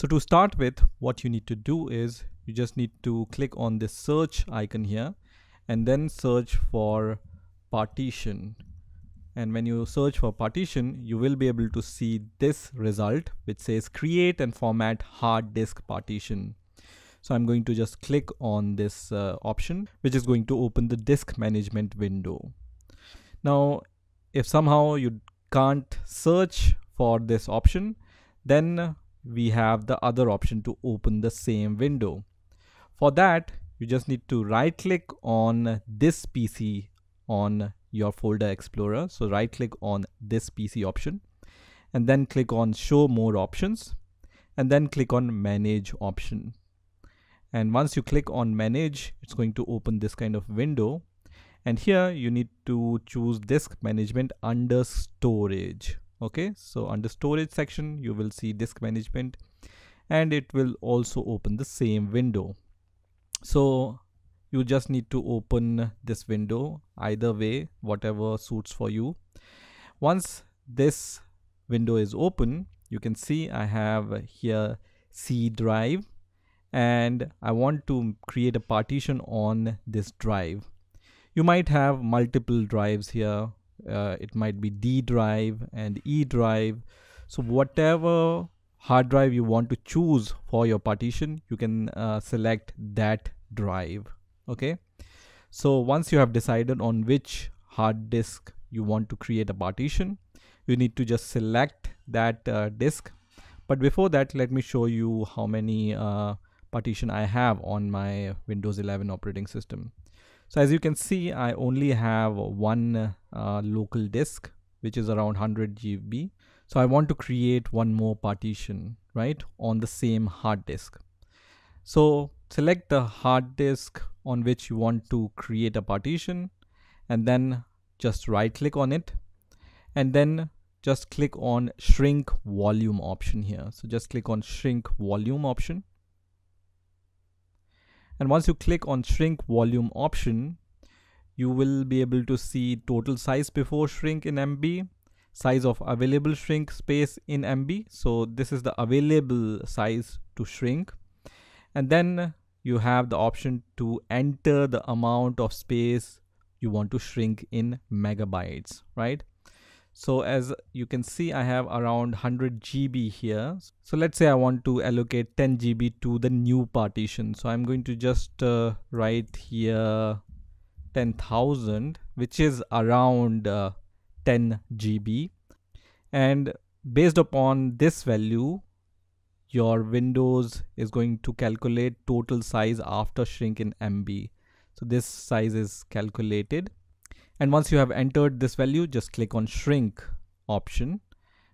So to start with, what you need to do is you just need to click on this search icon here and then search for partition. And when you search for partition, you will be able to see this result, which says create and format hard disk partition. So I'm going to just click on this uh, option, which is going to open the disk management window. Now, if somehow you can't search for this option, then we have the other option to open the same window. For that, you just need to right click on this PC on your folder explorer. So right click on this PC option and then click on show more options and then click on manage option. And once you click on manage, it's going to open this kind of window. And here you need to choose disk management under storage okay so under storage section you will see disk management and it will also open the same window so you just need to open this window either way whatever suits for you once this window is open you can see I have here C drive and I want to create a partition on this drive you might have multiple drives here uh, it might be D drive and E drive. So whatever hard drive you want to choose for your partition, you can uh, select that drive. Okay. So once you have decided on which hard disk you want to create a partition, you need to just select that uh, disk. But before that, let me show you how many uh, partition I have on my Windows 11 operating system. So as you can see, I only have one uh, local disk, which is around 100 GB. So I want to create one more partition, right, on the same hard disk. So select the hard disk on which you want to create a partition and then just right click on it and then just click on shrink volume option here. So just click on shrink volume option and once you click on shrink volume option you will be able to see total size before shrink in MB size of available shrink space in MB so this is the available size to shrink and then you have the option to enter the amount of space you want to shrink in megabytes right so as you can see, I have around 100 GB here. So let's say I want to allocate 10 GB to the new partition. So I'm going to just uh, write here 10,000, which is around uh, 10 GB. And based upon this value, your Windows is going to calculate total size after shrink in MB. So this size is calculated. And once you have entered this value, just click on shrink option,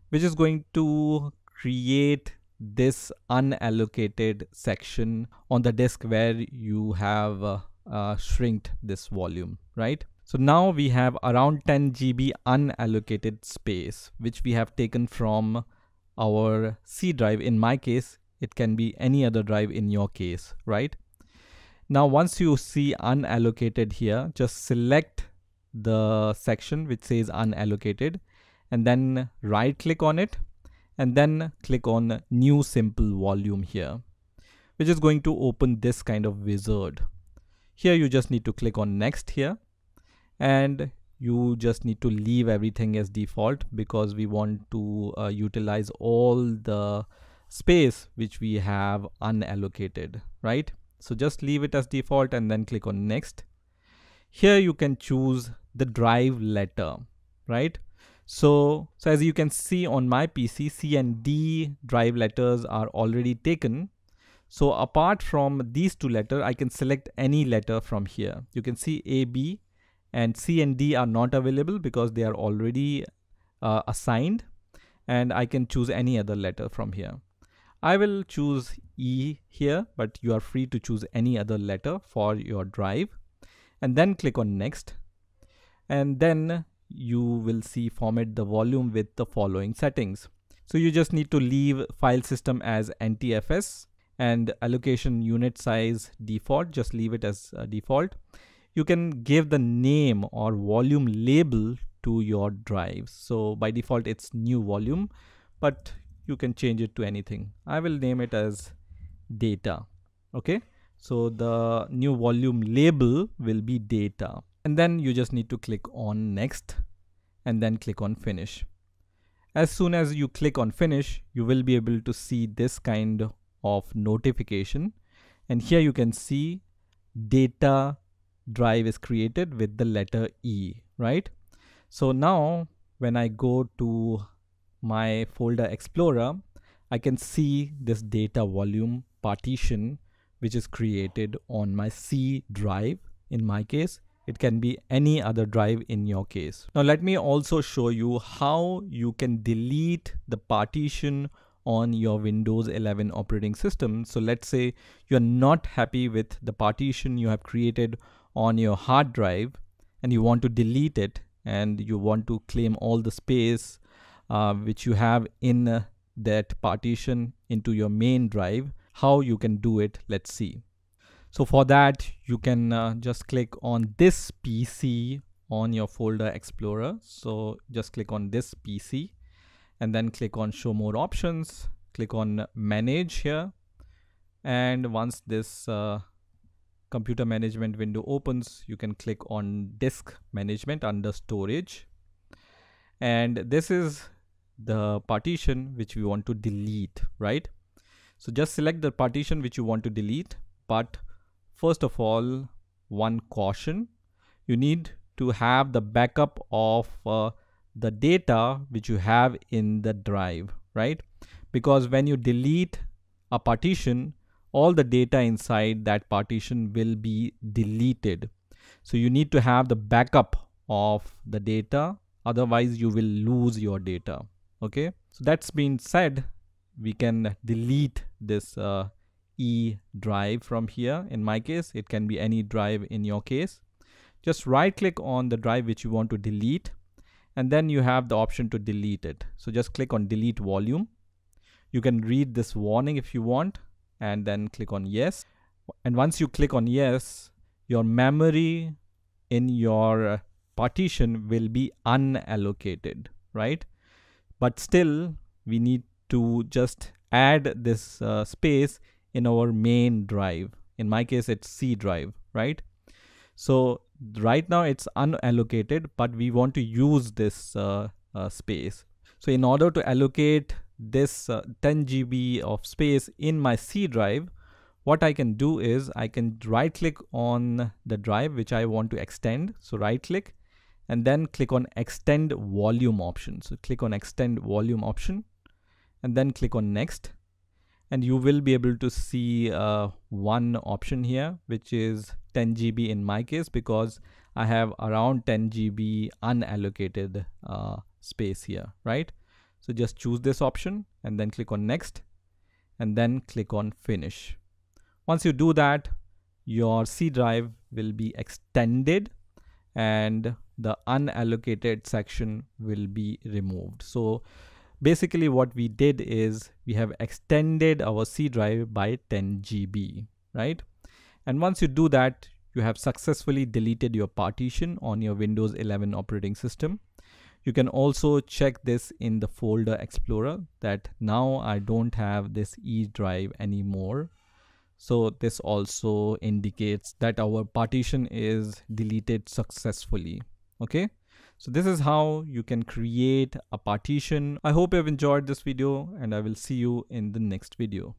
which is going to create this unallocated section on the disk where you have uh, uh, shrinked this volume, right? So now we have around 10 GB unallocated space, which we have taken from our C drive. In my case, it can be any other drive in your case, right? Now, once you see unallocated here, just select the section which says unallocated and then right click on it and then click on new simple volume here which is going to open this kind of wizard here you just need to click on next here and you just need to leave everything as default because we want to uh, utilize all the space which we have unallocated right so just leave it as default and then click on next here you can choose the drive letter, right? So, so as you can see on my PC, C and D drive letters are already taken. So apart from these two letters, I can select any letter from here. You can see A, B and C and D are not available because they are already uh, assigned and I can choose any other letter from here. I will choose E here, but you are free to choose any other letter for your drive and then click on next and then you will see format the volume with the following settings. So you just need to leave file system as NTFS and allocation unit size default, just leave it as uh, default. You can give the name or volume label to your drives. So by default, it's new volume, but you can change it to anything. I will name it as data. Okay. So the new volume label will be data. And then you just need to click on next and then click on finish. As soon as you click on finish, you will be able to see this kind of notification. And here you can see data drive is created with the letter E, right? So now when I go to my folder explorer, I can see this data volume partition which is created on my C drive in my case it can be any other drive in your case. Now let me also show you how you can delete the partition on your Windows 11 operating system. So let's say you're not happy with the partition you have created on your hard drive and you want to delete it and you want to claim all the space uh, which you have in uh, that partition into your main drive how you can do it let's see so for that you can uh, just click on this pc on your folder explorer so just click on this pc and then click on show more options click on manage here and once this uh, computer management window opens you can click on disk management under storage and this is the partition which we want to delete right so just select the partition which you want to delete. But first of all, one caution, you need to have the backup of uh, the data which you have in the drive, right? Because when you delete a partition, all the data inside that partition will be deleted. So you need to have the backup of the data. Otherwise you will lose your data. Okay. So that's been said we can delete this uh, E drive from here. In my case, it can be any drive in your case. Just right click on the drive which you want to delete and then you have the option to delete it. So just click on delete volume. You can read this warning if you want and then click on yes. And once you click on yes, your memory in your uh, partition will be unallocated, right? But still we need to just add this uh, space in our main drive. In my case, it's C drive, right? So right now it's unallocated, but we want to use this uh, uh, space. So in order to allocate this uh, 10 GB of space in my C drive, what I can do is I can right click on the drive which I want to extend. So right click and then click on extend volume option. So click on extend volume option and then click on next and you will be able to see uh, one option here which is 10 GB in my case because I have around 10 GB unallocated uh, space here right so just choose this option and then click on next and then click on finish once you do that your C drive will be extended and the unallocated section will be removed so Basically what we did is we have extended our C drive by 10 GB, right? And once you do that, you have successfully deleted your partition on your Windows 11 operating system. You can also check this in the folder explorer that now I don't have this E drive anymore. So this also indicates that our partition is deleted successfully. Okay. So this is how you can create a partition. I hope you've enjoyed this video and I will see you in the next video.